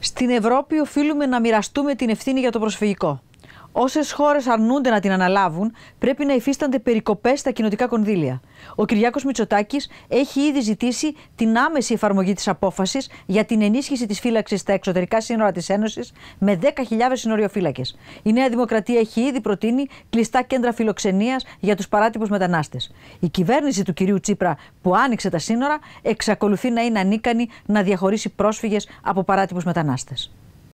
Στην Ευρώπη οφείλουμε να μοιραστούμε την ευθύνη για το προσφυγικό. Όσες χώρες αρνούνται να την αναλάβουν, πρέπει να υφίστανται περικοπές στα κοινοτικά κονδύλια. Ο Κυριάκος Μητσοτάκης έχει ήδη ζητήσει την άμεση εφαρμογή της απόφασης για την ενίσχυση της φύλαξης στα εξωτερικά σύνορα της Ένωσης με 10.000 συνοριοφύλακες. Η Νέα Δημοκρατία έχει ήδη προτείνει κλειστά κέντρα φιλοξενίας για τους παράτυπους μετανάστες. Η κυβέρνηση του κυρίου Τσίπρα που άνοιξε τα σύνορα εξακολουθεί να είναι ανίκανη να διαχωρίσει πρόσφυγες από παράτυπους μετανάστες.